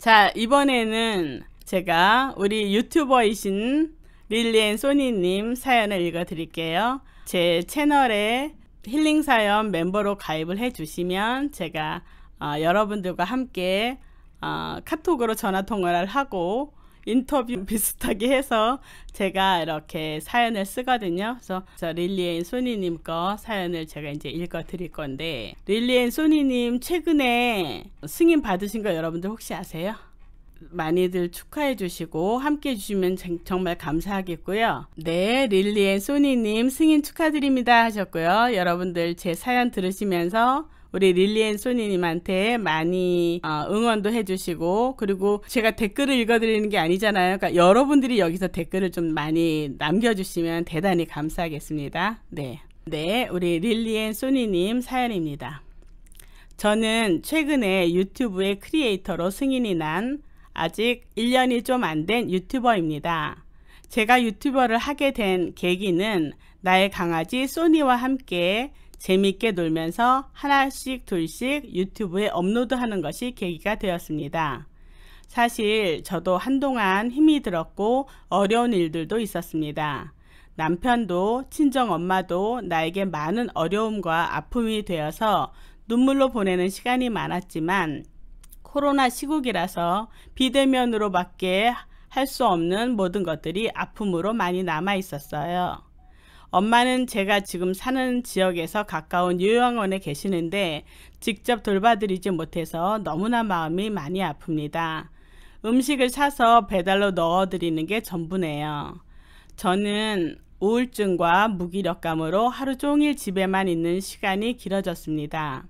자, 이번에는 제가 우리 유튜버이신 릴리앤 소니님 사연을 읽어 드릴게요. 제 채널에 힐링사연 멤버로 가입을 해 주시면 제가 어, 여러분들과 함께 어, 카톡으로 전화통화를 하고 인터뷰 비슷하게 해서 제가 이렇게 사연을 쓰거든요. 그래서 릴리앤 소니님 거 사연을 제가 이제 읽어 드릴 건데 릴리앤 소니님 최근에 승인 받으신 거 여러분들 혹시 아세요? 많이들 축하해 주시고 함께 해주시면 정말 감사하겠고요. 네, 릴리앤 소니님 승인 축하드립니다 하셨고요. 여러분들 제 사연 들으시면서 우리 릴리앤 소니님한테 많이 어, 응원도 해주시고 그리고 제가 댓글을 읽어드리는 게 아니잖아요. 그러니까 여러분들이 여기서 댓글을 좀 많이 남겨주시면 대단히 감사하겠습니다. 네, 네, 우리 릴리앤 소니님 사연입니다. 저는 최근에 유튜브의 크리에이터로 승인이 난 아직 1년이 좀 안 된 유튜버입니다. 제가 유튜버를 하게 된 계기는 나의 강아지 소니와 함께 재밌게 놀면서 하나씩 둘씩 유튜브에 업로드하는 것이 계기가 되었습니다. 사실 저도 한동안 힘이 들었고 어려운 일들도 있었습니다. 남편도 친정 엄마도 나에게 많은 어려움과 아픔이 되어서 눈물로 보내는 시간이 많았지만 코로나 시국이라서 비대면으로밖에 할 수 없는 모든 것들이 아픔으로 많이 남아 있었어요. 엄마는 제가 지금 사는 지역에서 가까운 요양원에 계시는데 직접 돌봐드리지 못해서 너무나 마음이 많이 아픕니다. 음식을 사서 배달로 넣어드리는 게 전부네요. 저는 우울증과 무기력감으로 하루 종일 집에만 있는 시간이 길어졌습니다.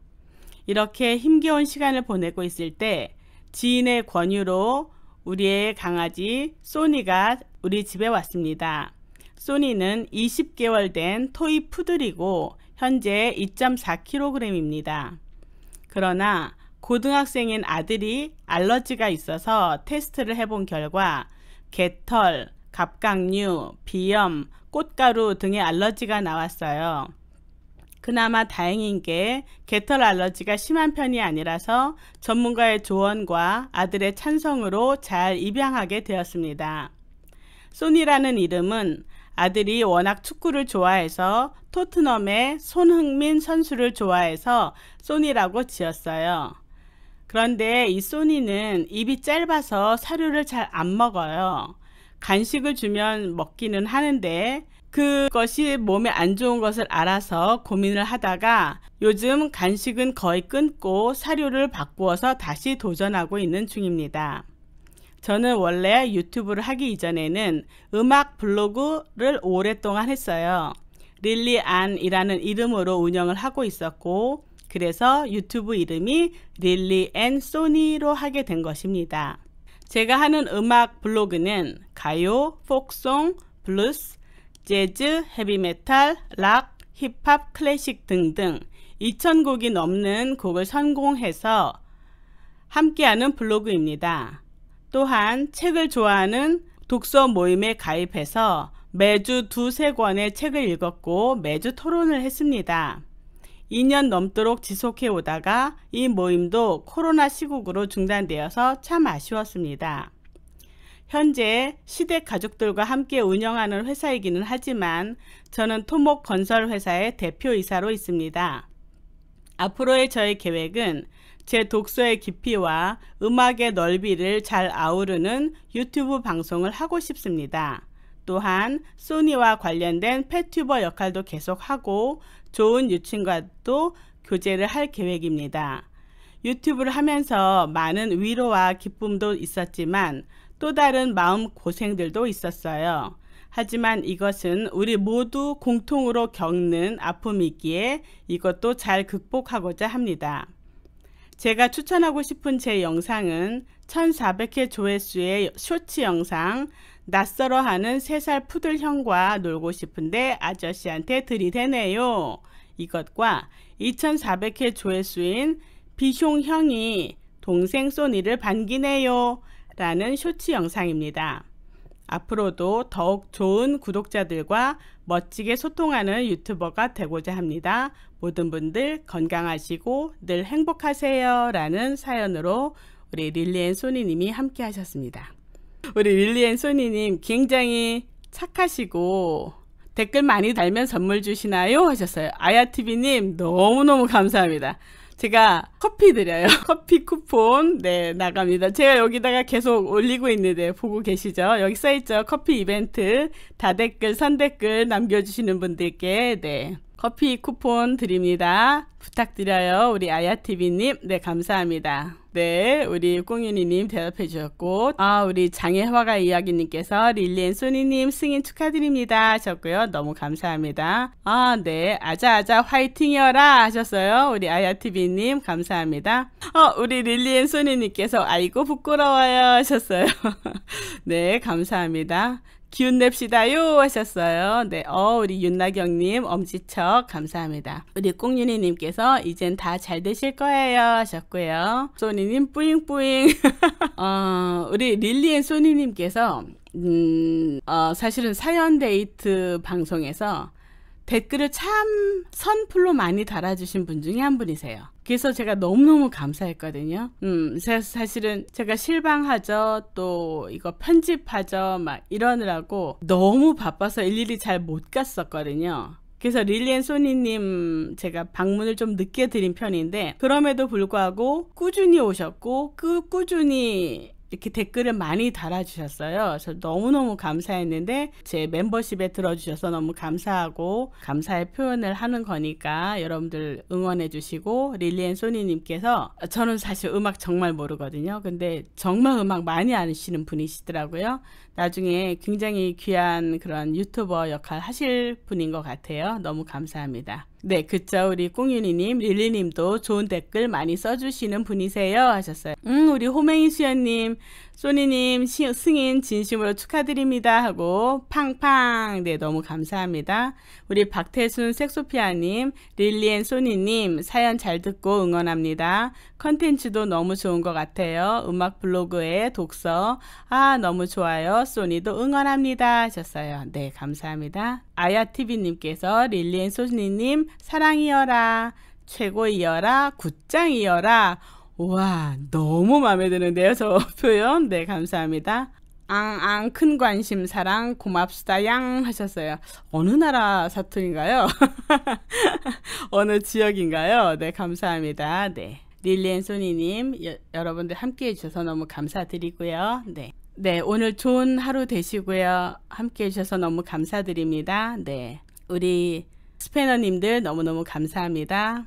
이렇게 힘겨운 시간을 보내고 있을 때 지인의 권유로 우리의 강아지 소니가 우리 집에 왔습니다. 소니는 20개월 된 토이 푸들이고 현재 2.4kg입니다. 그러나 고등학생인 아들이 알러지가 있어서 테스트를 해본 결과 개털, 갑각류, 비염, 꽃가루 등의 알러지가 나왔어요. 그나마 다행인 게 개털 알러지가 심한 편이 아니라서 전문가의 조언과 아들의 찬성으로 잘 입양하게 되었습니다. 소니라는 이름은 아들이 워낙 축구를 좋아해서 토트넘의 손흥민 선수를 좋아해서 소니라고 지었어요. 그런데 이 소니는 입이 짧아서 사료를 잘 안 먹어요. 간식을 주면 먹기는 하는데 그것이 몸에 안 좋은 것을 알아서 고민을 하다가 요즘 간식은 거의 끊고 사료를 바꾸어서 다시 도전하고 있는 중입니다. 저는 원래 유튜브를 하기 이전에는 음악 블로그를 오랫동안 했어요. 릴리안이라는 이름으로 운영을 하고 있었고 그래서 유튜브 이름이 릴리앤 소니로 하게 된 것입니다. 제가 하는 음악 블로그는 가요, 폭송, 블루스, 재즈, 헤비메탈, 락, 힙합, 클래식 등등 2000곡이 넘는 곡을 선공해서 함께하는 블로그입니다. 또한 책을 좋아하는 독서 모임에 가입해서 매주 두세 권의 책을 읽었고 매주 토론을 했습니다. 2년 넘도록 지속해 오다가 이 모임도 코로나 시국으로 중단되어서 참 아쉬웠습니다. 현재 시댁 가족들과 함께 운영하는 회사이기는 하지만 저는 토목 건설회사의 대표이사로 있습니다. 앞으로의 저의 계획은 제 독서의 깊이와 음악의 넓이를 잘 아우르는 유튜브 방송을 하고 싶습니다. 또한 소니와 관련된 패튜버 역할도 계속하고 좋은 유친과도 교제를 할 계획입니다. 유튜브를 하면서 많은 위로와 기쁨도 있었지만 또 다른 마음 고생들도 있었어요. 하지만 이것은 우리 모두 공통으로 겪는 아픔이기에 이것도 잘 극복하고자 합니다. 제가 추천하고 싶은 제 영상은 1400회 조회수의 쇼츠 영상 낯설어하는 3살 푸들형과 놀고 싶은데 아저씨한테 들이대네요. 이것과 2400회 조회수인 비숑형이 동생 소니를 반기네요. 라는 쇼츠 영상입니다. 앞으로도 더욱 좋은 구독자들과 멋지게 소통하는 유튜버가 되고자 합니다. 모든 분들 건강하시고 늘 행복하세요 라는 사연으로 우리 릴리앤 소니님이 함께 하셨습니다. 우리 릴리앤 소니님 굉장히 착하시고 댓글 많이 달면 선물 주시나요? 하셨어요. 아야TV님 너무너무 감사합니다. 제가 커피 드려요. 커피 쿠폰 네 나갑니다. 제가 여기다가 계속 올리고 있는데 보고 계시죠? 여기 써있죠. 커피 이벤트 다댓글 선댓글 남겨주시는 분들께 네 커피 쿠폰 드립니다. 부탁드려요. 우리 아야TV님. 네, 감사합니다. 네, 우리 꽁윤이님 대답해 주셨고, 아, 우리 장애화가 이야기님께서 릴리앤 소니님 승인 축하드립니다. 하셨고요. 너무 감사합니다. 아, 네, 아자아자 화이팅이어라 하셨어요. 우리 아야TV님 감사합니다. 어, 우리 릴리앤 소니님께서 아이고 부끄러워요 하셨어요. 네, 감사합니다. 기운 냅시다요 하셨어요. 네, 어 우리 윤나경님 엄지척 감사합니다. 우리 꽁윤이님께서 이젠 다 잘 되실 거예요 하셨고요. 소니님 뿌잉뿌잉. 어 우리 릴리앤 소니님께서 음, 어, 사실은 사연 데이트 방송에서 댓글을 참 선플로 많이 달아주신 분 중에 한 분이세요. 그래서 제가 너무너무 감사했거든요. 음, 사실은 제가 실방하죠. 또 이거 편집하죠. 막 이러느라고 너무 바빠서 일일이 잘 못 갔었거든요. 그래서 릴리앤 소니님 제가 방문을 좀 늦게 드린 편인데 그럼에도 불구하고 꾸준히 오셨고 그 꾸준히 이렇게 댓글을 많이 달아주셨어요. 그래서 너무너무 감사했는데 제 멤버십에 들어주셔서 너무 감사하고 감사의 표현을 하는 거니까 여러분들 응원해 주시고 릴리앤 소니님께서 저는 사실 음악 정말 모르거든요. 근데 정말 음악 많이 아시는 분이시더라고요. 나중에 굉장히 귀한 그런 유튜버 역할 하실 분인 것 같아요. 너무 감사합니다. 네, 그쵸. 우리 꽁윤이님, 릴리님도 좋은 댓글 많이 써주시는 분이세요. 하셨어요. 음, 우리 호맹이 수연님, 소니님 승인 진심으로 축하드립니다 하고 팡팡 네 너무 감사합니다 우리 박태순 색소피아님 릴리앤 소니님 사연 잘 듣고 응원합니다 컨텐츠도 너무 좋은 것 같아요 음악 블로그에 독서 아 너무 좋아요 소니도 응원합니다 하셨어요 네 감사합니다 아야TV님께서 릴리앤 소니님 사랑이여라 최고이여라 굿장이여라 우와 너무 마음에 드는데요 저 표현 네 감사합니다 앙앙 큰 관심 사랑 고맙수다 양 하셨어요 어느 나라 사투인가요 어느 지역인가요 네 감사합니다 네 릴리앤 소니님 여러분들 함께 해주셔서 너무 감사드리고요 네. 네 오늘 좋은 하루 되시고요 함께 해주셔서 너무 감사드립니다 네 우리 스페너님들 너무너무 감사합니다.